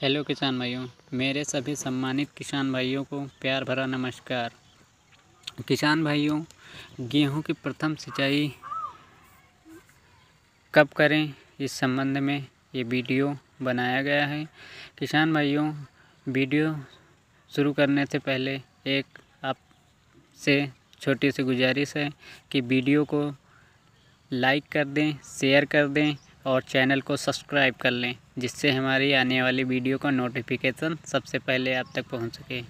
hello किसान भाइयों मेरे सभी सम्मानित किसान भाइयों को प्यार भरा नमस्कार किसान भाइयों गेहूं की प्रथम सिंचाई कब करें इस संबंध में ये वीडियो बनाया गया है किसान भाइयों वीडियो शुरू करने से पहले एक आप से छोटी सी गुजारिश है कि वीडियो को लाइक कर दें शेयर कर दें और चैनल को सब्सक्राइब कर लें जिससे हमारी आने वाली वीडियो का नोटिफिकेशन सबसे पहले आप तक पहुंच सके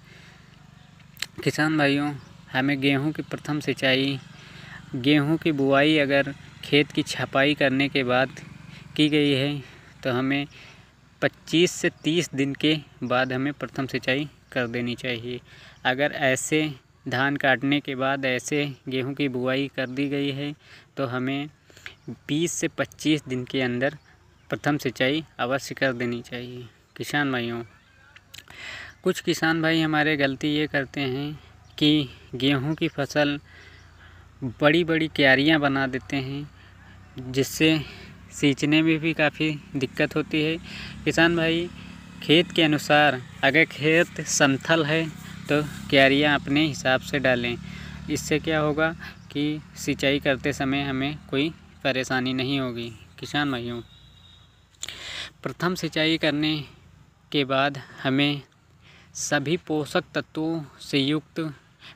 किसान भाइयों हमें गेहूं की प्रथम सिंचाई गेहूं की बुआई अगर खेत की छपाई करने के बाद की गई है तो हमें 25 से 30 दिन के बाद हमें प्रथम सिंचाई कर देनी चाहिए अगर ऐसे धान काटने के बाद ऐसे गेहूं की बुआई कर दी गई है तो हमें बीस से पच्चीस दिन के अंदर प्रथम सिंचाई अवश्य कर देनी चाहिए किसान भाइयों कुछ किसान भाई हमारे गलती ये करते हैं कि गेहूं की फसल बड़ी बड़ी क्यारियाँ बना देते हैं जिससे सींचने में भी काफ़ी दिक्कत होती है किसान भाई खेत के अनुसार अगर खेत समथल है तो क्यारियाँ अपने हिसाब से डालें इससे क्या होगा कि सिंचाई करते समय हमें कोई परेशानी नहीं होगी किसान भाइयों प्रथम सिंचाई करने के बाद हमें सभी पोषक तत्वों से युक्त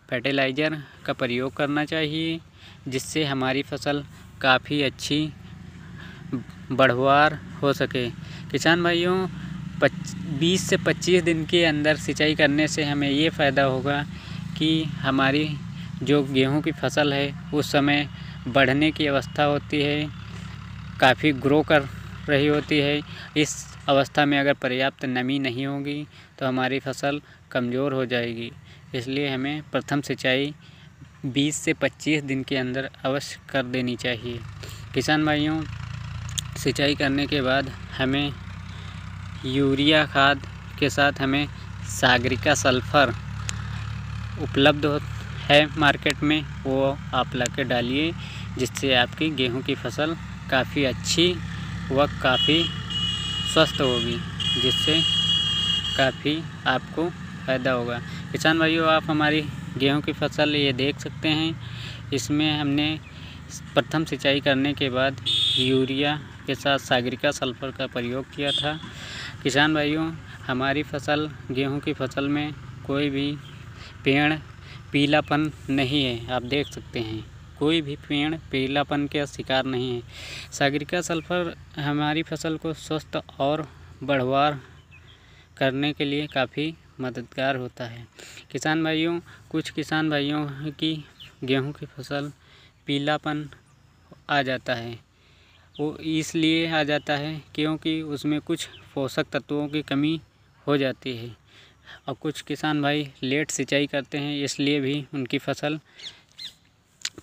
फर्टिलाइज़र का प्रयोग करना चाहिए जिससे हमारी फसल काफ़ी अच्छी बढ़वार हो सके किसान भाइयों बीस से पच्चीस दिन के अंदर सिंचाई करने से हमें ये फ़ायदा होगा कि हमारी जो गेहूं की फसल है उस समय बढ़ने की अवस्था होती है काफ़ी ग्रो कर रही होती है इस अवस्था में अगर पर्याप्त नमी नहीं होगी तो हमारी फसल कमज़ोर हो जाएगी इसलिए हमें प्रथम सिंचाई 20 से 25 दिन के अंदर अवश्य कर देनी चाहिए किसान भाइयों सिंचाई करने के बाद हमें यूरिया खाद के साथ हमें सागरिका सल्फ़र उपलब्ध हो है मार्केट में वो आप ला के डालिए जिससे आपकी गेहूं की फसल काफ़ी अच्छी व काफ़ी स्वस्थ होगी जिससे काफ़ी आपको फ़ायदा होगा किसान भाइयों आप हमारी गेहूं की फसल ये देख सकते हैं इसमें हमने प्रथम सिंचाई करने के बाद यूरिया के साथ सागरिका सल्फर का प्रयोग किया था किसान भाइयों हमारी फसल गेहूं की फसल में कोई भी पेड़ पीलापन नहीं है आप देख सकते हैं कोई भी पेड़ पीलापन के शिकार नहीं है सागरिका सल्फर हमारी फसल को स्वस्थ और बढ़वार करने के लिए काफ़ी मददगार होता है किसान भाइयों कुछ किसान भाइयों की गेहूं की फसल पीलापन आ जाता है वो इसलिए आ जाता है क्योंकि उसमें कुछ पोषक तत्वों की कमी हो जाती है और कुछ किसान भाई लेट सिंचाई करते हैं इसलिए भी उनकी फसल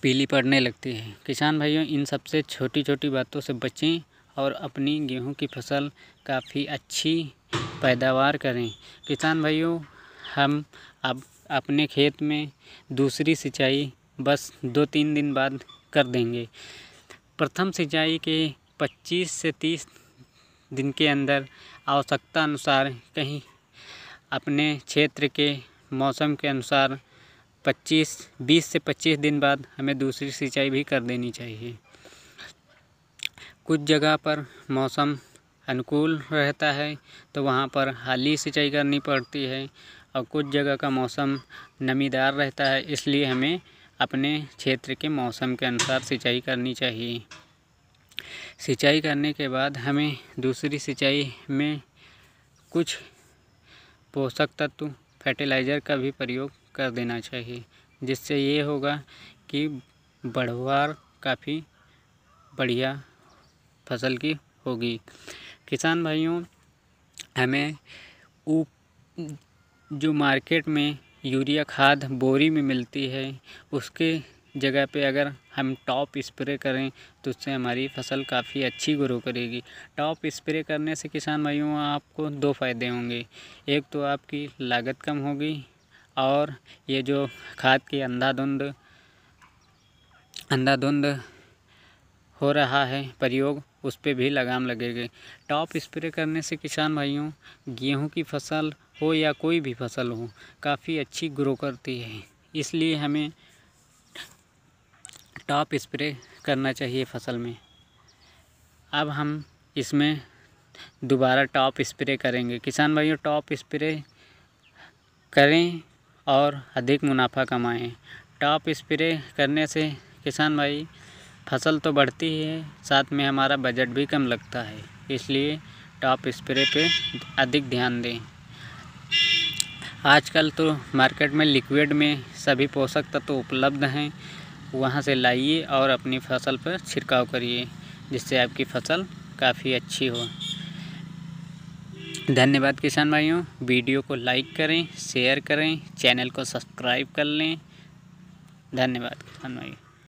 पीली पड़ने लगती है किसान भाइयों इन सबसे छोटी छोटी बातों से बचें और अपनी गेहूं की फसल काफ़ी अच्छी पैदावार करें किसान भाइयों हम अब अपने खेत में दूसरी सिंचाई बस दो तीन दिन बाद कर देंगे प्रथम सिंचाई के 25 से 30 दिन के अंदर आवश्यकता अनुसार कहीं अपने क्षेत्र के मौसम के अनुसार पच्चीस बीस से पच्चीस दिन बाद हमें दूसरी सिंचाई भी कर देनी चाहिए कुछ जगह पर मौसम अनुकूल रहता है तो वहाँ पर हाली सिंचाई करनी पड़ती है और कुछ जगह का मौसम नमीदार रहता है इसलिए हमें अपने क्षेत्र के मौसम के अनुसार सिंचाई करनी चाहिए सिंचाई करने के बाद हमें दूसरी सिंचाई में कुछ पोषक तत्व फर्टिलाइज़र का भी प्रयोग कर देना चाहिए जिससे ये होगा कि बढ़वार काफ़ी बढ़िया फसल की होगी किसान भाइयों हमें ऊ जो मार्केट में यूरिया खाद बोरी में मिलती है उसके जगह पे अगर हम टॉप स्प्रे करें तो उससे हमारी फसल काफ़ी अच्छी ग्रो करेगी टॉप स्प्रे करने से किसान भाइयों आपको दो फायदे होंगे एक तो आपकी लागत कम होगी और ये जो खाद की अंधाधुंध अंधाधुंध हो रहा है प्रयोग उस पर भी लगाम लगेगी टॉप स्प्रे करने से किसान भाइयों गेहूं की फसल हो या कोई भी फसल हो काफ़ी अच्छी ग्रो करती है इसलिए हमें टॉप स्प्रे करना चाहिए फसल में अब हम इसमें दोबारा टॉप स्प्रे करेंगे किसान भाइयों टॉप स्प्रे करें और अधिक मुनाफा कमाएं टॉप स्प्रे करने से किसान भाई फसल तो बढ़ती ही है साथ में हमारा बजट भी कम लगता है इसलिए टॉप स्प्रे पे अधिक ध्यान दें आजकल तो मार्केट में लिक्विड में सभी पोषक तत्व तो उपलब्ध हैं वहाँ से लाइए और अपनी फसल पर छिड़काव करिए जिससे आपकी फसल काफ़ी अच्छी हो धन्यवाद किसान भाइयों वीडियो को लाइक करें शेयर करें चैनल को सब्सक्राइब कर लें धन्यवाद किसान भाई